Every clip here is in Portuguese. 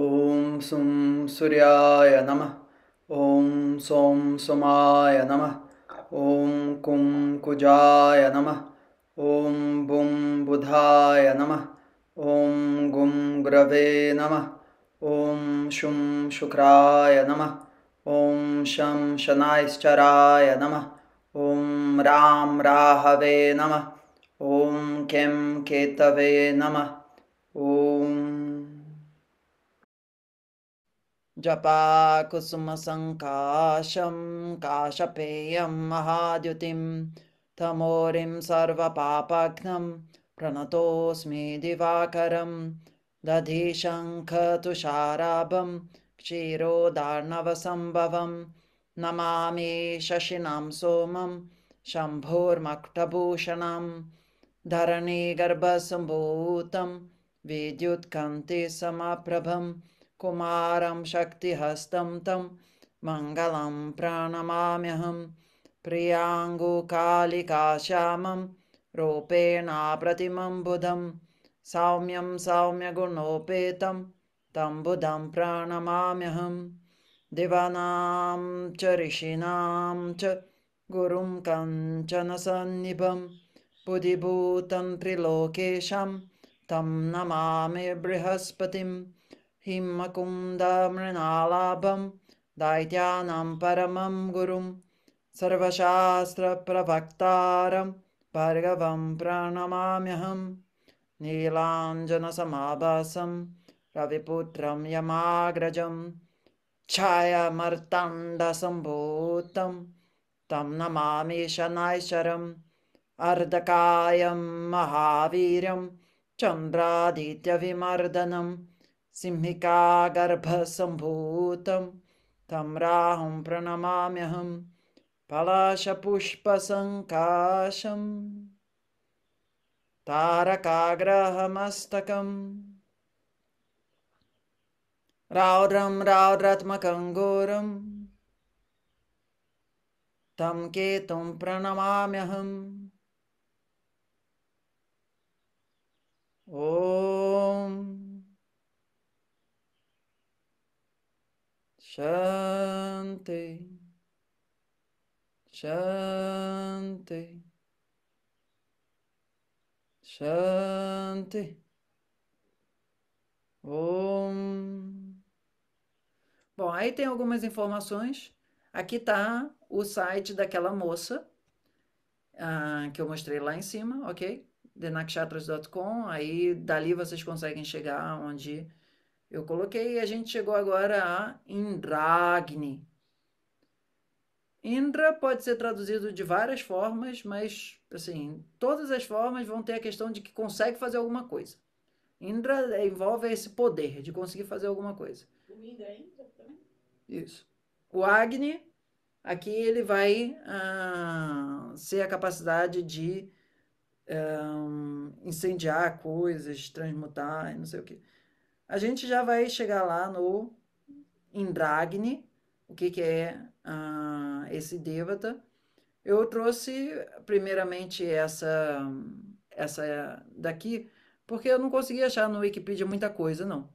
ॐ सुं सूर्याय नमः ॐ सों सुमाय नमः ॐ कुं कुजाय नमः ॐ बुं बुधाय नमः ॐ गुं ग्रवे नमः ॐ शुं शुक्राय नमः ॐ शं शनाश्चराय नमः ॐ रां राहवे नमः ॐ कें केतवे नमः जपाकुसुमसङ्काशं काशपेयं महाद्युतिं तमोरिं सर्वपाघ्नं प्रणतोऽस्मि दिवाकरं दधि तुषाराभं क्षीरोदार्णवसम्भवं नमामि शशिनां सोमं शम्भोर्मक्टभूषणं धरणिगर्भसम्भूतं गर्भसम्भूतं कुमारं शक्तिहस्तं तं मङ्गलं प्रणमाम्यहं प्रियाङ्गुकालिकाश्यामं रूपेणाप्रतिमं बुधं सौम्यं सौम्यगुणोपेतं तं बुधं प्रणमाम्यहं दिवानां च ऋषीणां च गुरुं कञ्चनसन्निभं त्रिलोकेशं तं नमामि बृहस्पतिम् हिमकुन्दमृणालाभं दैत्यानां परमं गुरुं सर्वशास्त्रप्रवक्तारं भार्गवं प्रणमाम्यहं नीलाञ्जनसमाभासं रविपुत्रं यमाग्रजं छायामर्ताण्डसम्भूतं तं नमामि शनाशरम् अर्धकायं महावीरं चन्द्रादित्यभिमर्दनम् सिंहिकागर्भसम्भूतं तं राहुं प्रणमाम्यहं पलशपुष्पसङ्काशं तारकाग्रहमस्तकम् रावरं रावरत्मकङ्गोरं तं केतुं प्रणमाम्यहं ओ Shanti. Shanti. Shanti. Om. Bom, aí tem algumas informações. Aqui tá o site daquela moça ah, que eu mostrei lá em cima, ok? Denakshatras.com. Aí dali vocês conseguem chegar onde eu coloquei e a gente chegou agora a Indragni. Indra pode ser traduzido de várias formas, mas assim, todas as formas vão ter a questão de que consegue fazer alguma coisa. Indra envolve esse poder de conseguir fazer alguma coisa. O Indra é Indra também? Isso. O Agni, aqui ele vai ah, ser a capacidade de ah, incendiar coisas, transmutar, não sei o que. A gente já vai chegar lá no Indragni, o que, que é uh, esse Devata. Eu trouxe primeiramente essa, essa daqui, porque eu não consegui achar no Wikipedia muita coisa, não.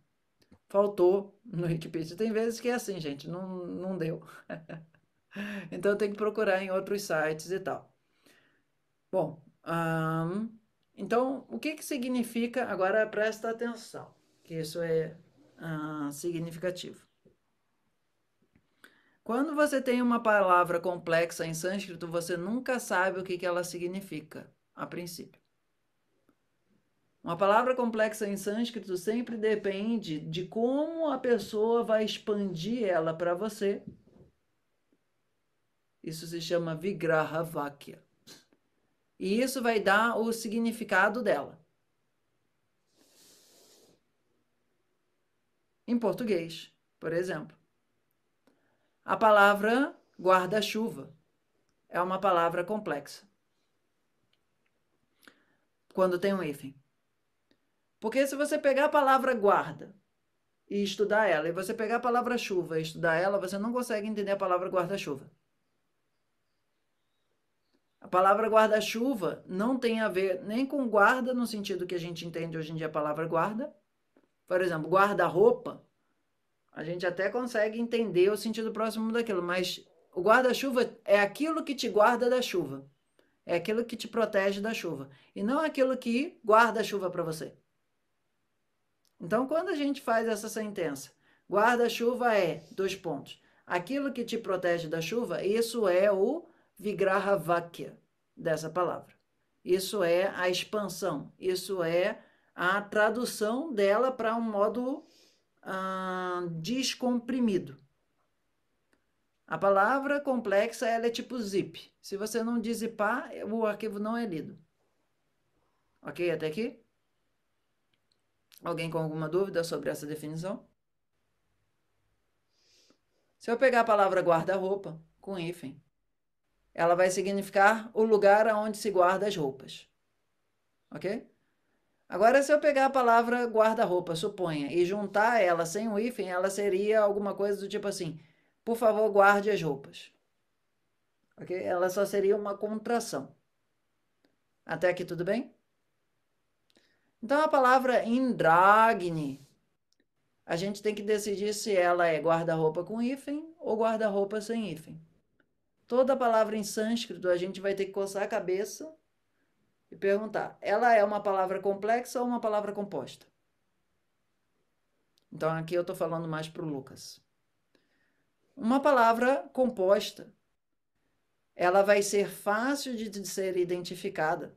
Faltou no Wikipedia. Tem vezes que é assim, gente, não, não deu. então tem que procurar em outros sites e tal. Bom, um, então o que, que significa, agora presta atenção que isso é ah, significativo. Quando você tem uma palavra complexa em sânscrito, você nunca sabe o que, que ela significa, a princípio. Uma palavra complexa em sânscrito sempre depende de como a pessoa vai expandir ela para você. Isso se chama Vigraha Vakya. E isso vai dar o significado dela. em português, por exemplo. A palavra guarda-chuva é uma palavra complexa. Quando tem um hífen. Porque se você pegar a palavra guarda e estudar ela, e você pegar a palavra chuva e estudar ela, você não consegue entender a palavra guarda-chuva. A palavra guarda-chuva não tem a ver nem com guarda, no sentido que a gente entende hoje em dia a palavra guarda, por exemplo, guarda-roupa, a gente até consegue entender o sentido próximo daquilo, mas o guarda-chuva é aquilo que te guarda da chuva. É aquilo que te protege da chuva. E não aquilo que guarda a chuva para você. Então, quando a gente faz essa sentença, guarda-chuva é, dois pontos, aquilo que te protege da chuva, isso é o vigraha vakya dessa palavra. Isso é a expansão, isso é a tradução dela para um modo ah, descomprimido. A palavra complexa ela é tipo zip. Se você não dizipar, o arquivo não é lido. Ok? Até aqui? Alguém com alguma dúvida sobre essa definição? Se eu pegar a palavra guarda-roupa com hífen, ela vai significar o lugar onde se guarda as roupas. Ok? Agora, se eu pegar a palavra guarda-roupa, suponha, e juntar ela sem o hífen, ela seria alguma coisa do tipo assim: por favor, guarde as roupas. Ok? Ela só seria uma contração. Até aqui tudo bem? Então, a palavra indragni, a gente tem que decidir se ela é guarda-roupa com hífen ou guarda-roupa sem hífen. Toda palavra em sânscrito a gente vai ter que coçar a cabeça e perguntar: ela é uma palavra complexa ou uma palavra composta? Então aqui eu estou falando mais para o Lucas. Uma palavra composta, ela vai ser fácil de, ser identificada,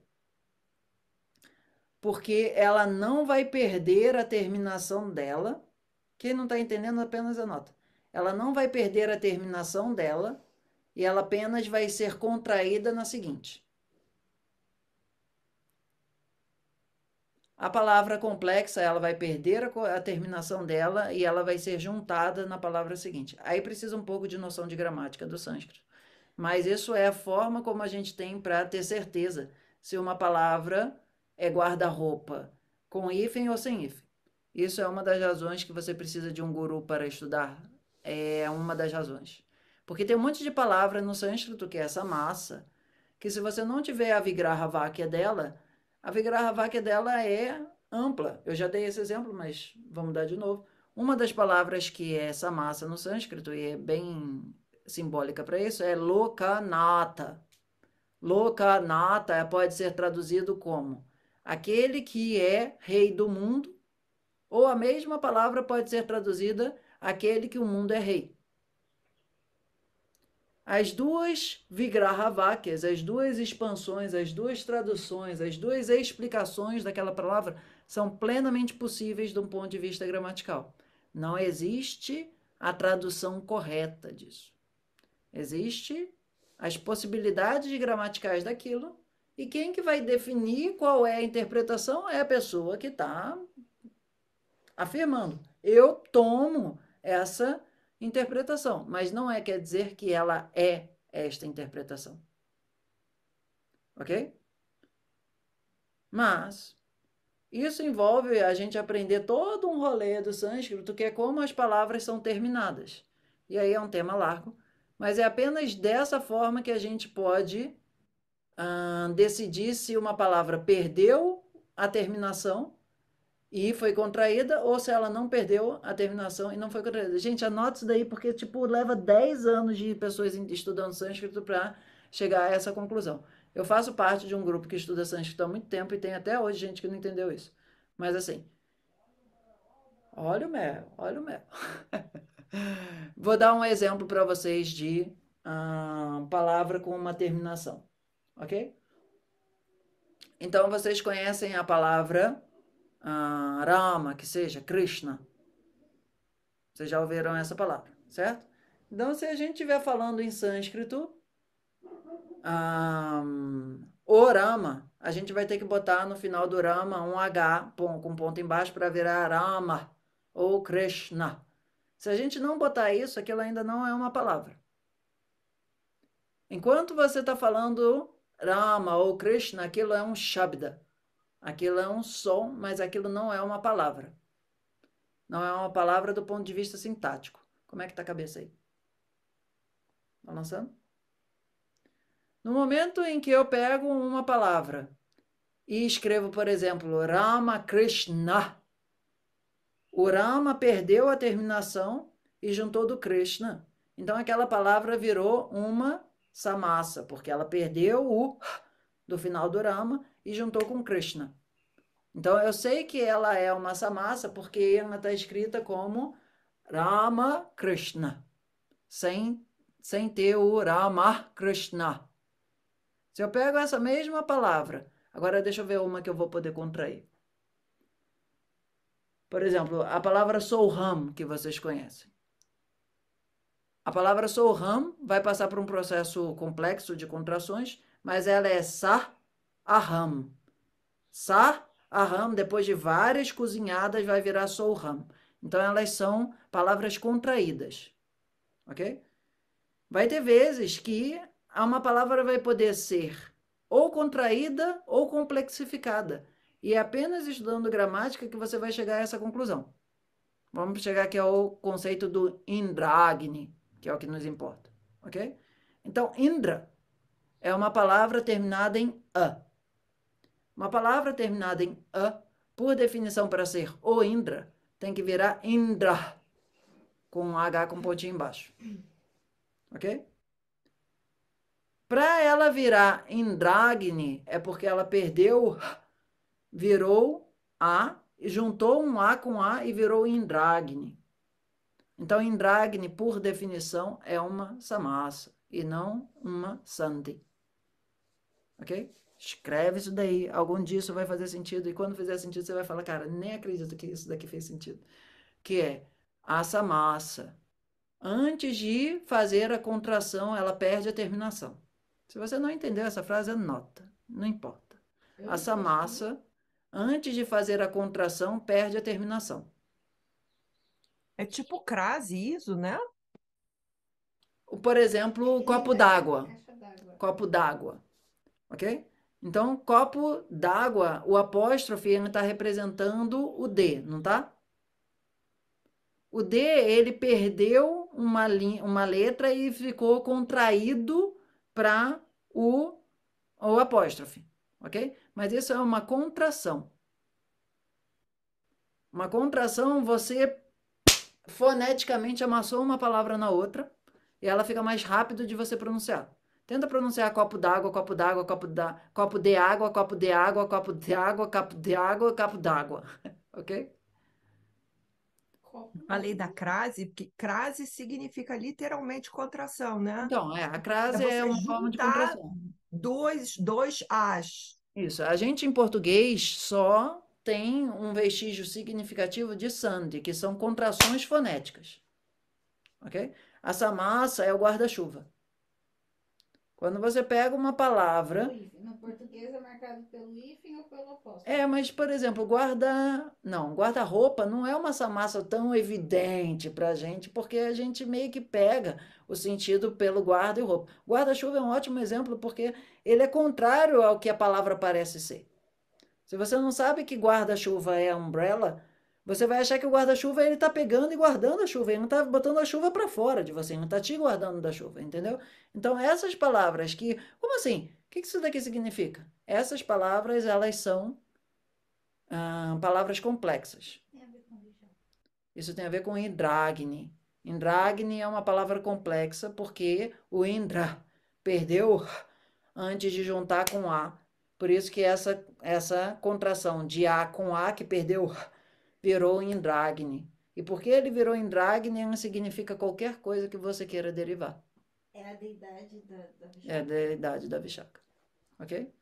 porque ela não vai perder a terminação dela. Quem não está entendendo, apenas anota. Ela não vai perder a terminação dela e ela apenas vai ser contraída na seguinte. A palavra complexa, ela vai perder a, a, terminação dela e ela vai ser juntada na palavra seguinte. Aí precisa um pouco de noção de gramática do sânscrito. Mas isso é a forma como a gente tem para ter certeza se uma palavra é guarda-roupa com hífen ou sem hífen. Isso é uma das razões que você precisa de um guru para estudar. É uma das razões. Porque tem um monte de palavra no sânscrito que é essa massa, que se você não tiver a vigraha váquia dela, a vaca dela é ampla. Eu já dei esse exemplo, mas vamos dar de novo. Uma das palavras que é massa no sânscrito e é bem simbólica para isso é lokanata. Lokanata pode ser traduzido como aquele que é rei do mundo, ou a mesma palavra pode ser traduzida aquele que o mundo é rei as duas vigrahavakyas, as duas expansões, as duas traduções, as duas explicações daquela palavra são plenamente possíveis de um ponto de vista gramatical. Não existe a tradução correta disso. Existe as possibilidades gramaticais daquilo e quem que vai definir qual é a interpretação é a pessoa que está afirmando. Eu tomo essa interpretação, mas não é quer dizer que ela é esta interpretação. Ok? Mas isso envolve a gente aprender todo um rolê do sânscrito, que é como as palavras são terminadas. E aí é um tema largo, mas é apenas dessa forma que a gente pode ah, decidir se uma palavra perdeu a terminação e foi contraída, ou se ela não perdeu a terminação e não foi contraída. Gente, anota isso daí, porque tipo, leva 10 anos de pessoas estudando sânscrito para chegar a essa conclusão. Eu faço parte de um grupo que estuda sânscrito há muito tempo e tem até hoje gente que não entendeu isso. Mas assim, olha o mel, olha o mel. Vou dar um exemplo para vocês de ah, palavra com uma terminação, ok? Então vocês conhecem a palavra ah, Rama, que seja, Krishna. Vocês já ouviram essa palavra, certo? Então, se a gente estiver falando em sânscrito, um, ah, o Rama, a gente vai ter que botar no final do Rama um H com ponto embaixo para virar Rama ou Krishna. Se a gente não botar isso, aquilo ainda não é uma palavra. Enquanto você está falando Rama ou Krishna, aquilo é um Shabda. Aquilo é um som, mas aquilo não é uma palavra. Não é uma palavra do ponto de vista sintático. Como é que está a cabeça aí? Balançando? Tá no momento em que eu pego uma palavra e escrevo, por exemplo, Krishna, o Rama perdeu a terminação e juntou do Krishna. Então aquela palavra virou uma samassa, porque ela perdeu o do final do Rama e juntou com Krishna. Então eu sei que ela é uma samasa porque ela está escrita como Rama Krishna, sem, sem ter o Rama Krishna. Se eu pego essa mesma palavra, agora deixa eu ver uma que eu vou poder contrair. Por exemplo, a palavra Souham, que vocês conhecem. A palavra Soham vai passar por um processo complexo de contrações, mas ela é sa Aham. sa Aham, depois de várias cozinhadas, vai virar Soham. Então, elas são palavras contraídas. Ok? Vai ter vezes que uma palavra vai poder ser ou contraída ou complexificada. E é apenas estudando gramática que você vai chegar a essa conclusão. Vamos chegar aqui ao conceito do Indragni, que é o que nos importa, ok? Então, Indra é uma palavra terminada em a. Uma palavra terminada em a, por definição para ser o Indra, tem que virar Indra, com um H com um pontinho embaixo, ok? Para ela virar Indragni, é porque ela perdeu, virou A, juntou um A com A e virou Indragni. Então, Indragni, por definição, é uma samasa e não uma sandhi, Ok? Escreve isso daí. Algum dia isso vai fazer sentido. E quando fizer sentido, você vai falar, cara, nem acredito que isso daqui fez sentido. Que é a samassa. Antes de fazer a contração, ela perde a terminação. Se você não entendeu essa frase, anota. Não importa. A samassa, antes de fazer a contração, perde a terminação. É tipo crase isso, né? Por exemplo, copo é, d'água. Copo d'água. Ok? Então, copo d'água, o apóstrofe está representando o D, não tá? O D, ele perdeu uma, linha, uma letra e ficou contraído para o, o apóstrofe, ok? Mas isso é uma contração. Uma contração, você foneticamente amassou uma palavra na outra e ela fica mais rápido de você pronunciar. Tenta pronunciar copo d'água, copo d'água, copo da, copo de água, copo de água, copo de água, copo de água, copo d'água. ok? Falei da crase, porque crase significa literalmente contração, né? Então, é, a crase é, é uma forma de contração. Dois, dois as. Isso. A gente em português só tem um vestígio significativo de Sandhi, que são contrações fonéticas. Ok? essa massa é o guarda-chuva. Quando você pega uma palavra. No português é marcado pelo hífen ou pelo apóstolo. É, mas, por exemplo, guarda. Não, guarda-roupa não é uma samassa tão evidente para a gente, porque a gente meio que pega o sentido pelo guarda e roupa. Guarda-chuva é um ótimo exemplo porque ele é contrário ao que a palavra parece ser. Se você não sabe que guarda-chuva é umbrella, você vai achar que o guarda-chuva ele está pegando e guardando a chuva, ele não está botando a chuva para fora de você, ele não está te guardando da chuva, entendeu? Então essas palavras que, como assim? O que isso daqui significa? Essas palavras elas são ah, palavras complexas. Isso tem a ver com Indragni. Indragni é uma palavra complexa porque o Indra perdeu antes de juntar com A por isso que essa, essa contração de A com A que perdeu virou Indragni. E porque ele virou Indragni, não significa qualquer coisa que você queira derivar. É a deidade da, da Vishaka. É a deidade da Vishaka. Ok?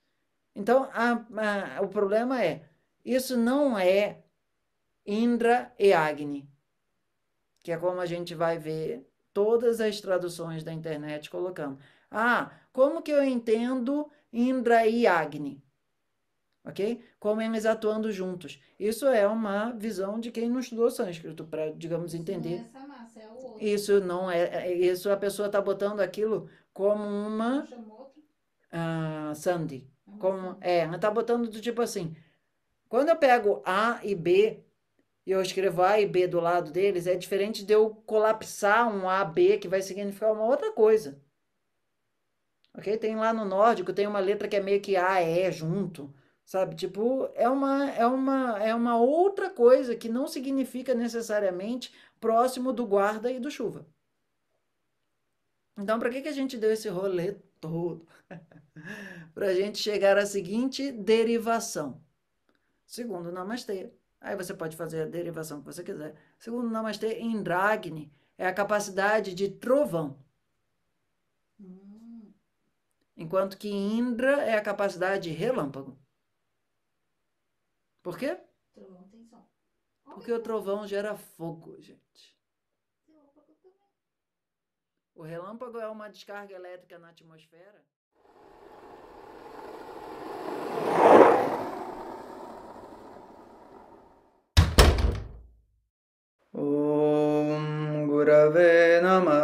Então, a, a, o problema é, isso não é Indra e Agni, que é como a gente vai ver todas as traduções da internet colocando. Ah, como que eu entendo Indra e Agni. Ok? Como eles atuando juntos. Isso é uma visão de quem não estudou sânscrito, para, digamos, entender. É é isso não é, massa, é Isso não é. Isso a pessoa está botando aquilo como uma. Uh, ah, Sandy. É como, é, ela está botando do tipo assim. Quando eu pego A e B, e eu escrevo A e B do lado deles, é diferente de eu colapsar um A, B, que vai significar uma outra coisa ok? Tem lá no nórdico, tem uma letra que é meio que A, E junto, sabe? Tipo, é uma, é uma, é uma outra coisa que não significa necessariamente próximo do guarda e do chuva. Então, para que, que a gente deu esse rolê todo? para a gente chegar à seguinte derivação. Segundo Namastê, aí você pode fazer a derivação que você quiser. Segundo Namastê, Indragni é a capacidade de trovão. Enquanto que Indra é a capacidade de relâmpago. Por quê? Porque o trovão gera fogo, gente. O relâmpago é uma descarga elétrica na atmosfera. Om Gurave Namah